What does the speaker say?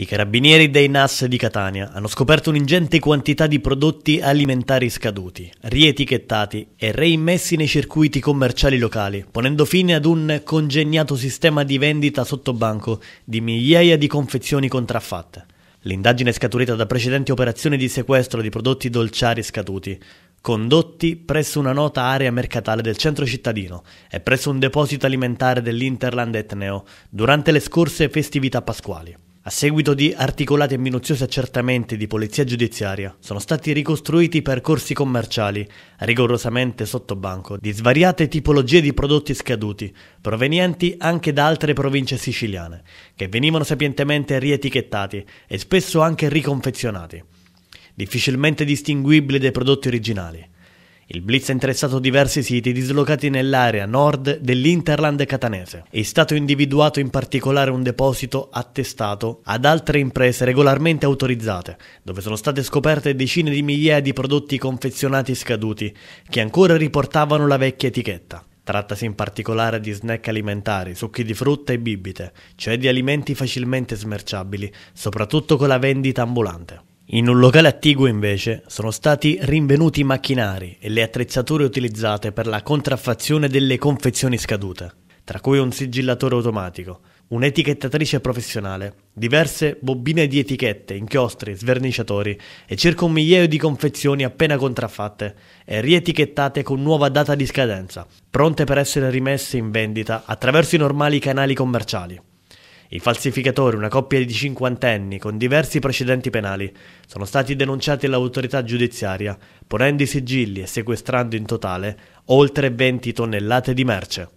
I carabinieri dei NAS di Catania hanno scoperto un'ingente quantità di prodotti alimentari scaduti, rietichettati e reimmessi nei circuiti commerciali locali, ponendo fine ad un congegnato sistema di vendita sotto banco di migliaia di confezioni contraffatte. L'indagine è scaturita da precedenti operazioni di sequestro di prodotti dolciari scaduti, condotti presso una nota area mercatale del centro cittadino e presso un deposito alimentare dell'Interland Etneo durante le scorse festività pasquali. A seguito di articolati e minuziosi accertamenti di polizia giudiziaria, sono stati ricostruiti percorsi commerciali, rigorosamente sotto banco, di svariate tipologie di prodotti scaduti, provenienti anche da altre province siciliane, che venivano sapientemente rietichettati e spesso anche riconfezionati, difficilmente distinguibili dai prodotti originali. Il blitz ha interessato diversi siti dislocati nell'area nord dell'Interland catanese. È stato individuato in particolare un deposito attestato ad altre imprese regolarmente autorizzate, dove sono state scoperte decine di migliaia di prodotti confezionati scaduti, che ancora riportavano la vecchia etichetta. Trattasi in particolare di snack alimentari, succhi di frutta e bibite, cioè di alimenti facilmente smerciabili, soprattutto con la vendita ambulante. In un locale attiguo invece sono stati rinvenuti i macchinari e le attrezzature utilizzate per la contraffazione delle confezioni scadute, tra cui un sigillatore automatico, un'etichettatrice professionale, diverse bobine di etichette, inchiostri, sverniciatori e circa un migliaio di confezioni appena contraffatte e rietichettate con nuova data di scadenza, pronte per essere rimesse in vendita attraverso i normali canali commerciali. I falsificatori, una coppia di cinquantenni con diversi precedenti penali, sono stati denunciati all'autorità giudiziaria, ponendo i sigilli e sequestrando in totale oltre 20 tonnellate di merce.